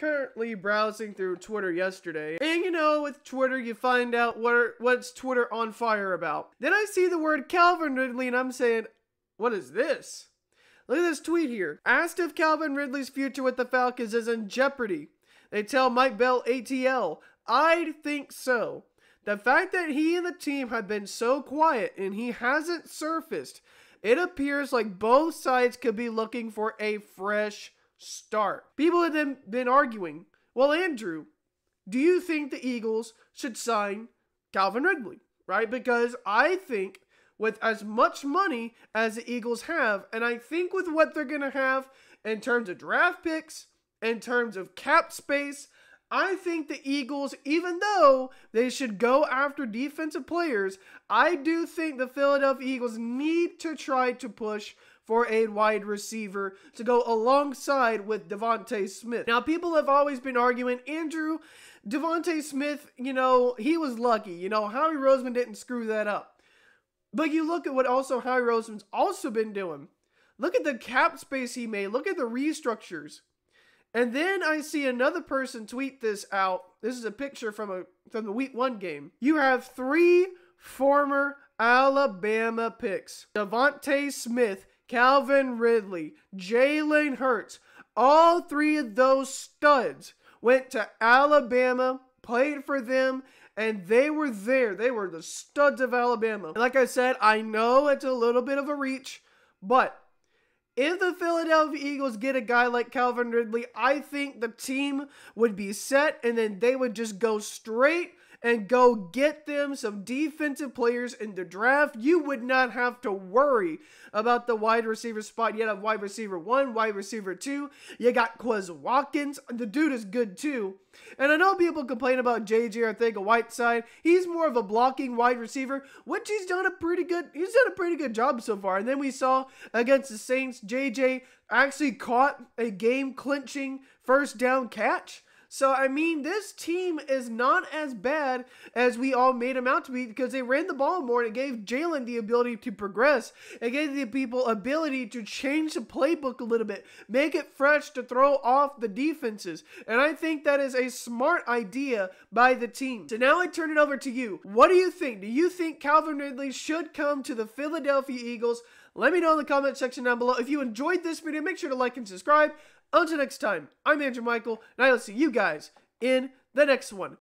currently browsing through Twitter yesterday, and you know, with Twitter, you find out what what's Twitter on fire about. Then I see the word Calvin Ridley, and I'm saying, what is this? Look at this tweet here. Asked if Calvin Ridley's future with the Falcons is in jeopardy. They tell Mike Bell ATL. i think so. The fact that he and the team have been so quiet and he hasn't surfaced, it appears like both sides could be looking for a fresh start. People have been arguing, well, Andrew, do you think the Eagles should sign Calvin Ridley? Right? Because I think with as much money as the Eagles have, and I think with what they're going to have in terms of draft picks, in terms of cap space, I think the Eagles, even though they should go after defensive players, I do think the Philadelphia Eagles need to try to push for a wide receiver to go alongside with Devonte Smith. Now, people have always been arguing, Andrew, Devonte Smith, you know, he was lucky. You know, Howie Roseman didn't screw that up. But you look at what also Howie Roseman's also been doing. Look at the cap space he made. Look at the restructures. And then I see another person tweet this out. This is a picture from a from the week one game. You have three former Alabama picks. Devonte Smith Calvin Ridley, Jalen Hurts, all three of those studs went to Alabama, played for them, and they were there. They were the studs of Alabama. like I said, I know it's a little bit of a reach, but if the Philadelphia Eagles get a guy like Calvin Ridley, I think the team would be set and then they would just go straight and go get them some defensive players in the draft. You would not have to worry about the wide receiver spot. You have wide receiver one, wide receiver two. You got Quez Watkins. The dude is good too. And I know people complain about JJ Arthega Whiteside. He's more of a blocking wide receiver, which he's done a pretty good he's done a pretty good job so far. And then we saw against the Saints, JJ actually caught a game clinching first down catch. So, I mean, this team is not as bad as we all made them out to be because they ran the ball more and it gave Jalen the ability to progress. It gave the people ability to change the playbook a little bit, make it fresh to throw off the defenses. And I think that is a smart idea by the team. So now I turn it over to you. What do you think? Do you think Calvin Ridley should come to the Philadelphia Eagles let me know in the comment section down below. If you enjoyed this video, make sure to like and subscribe. Until next time, I'm Andrew Michael, and I will see you guys in the next one.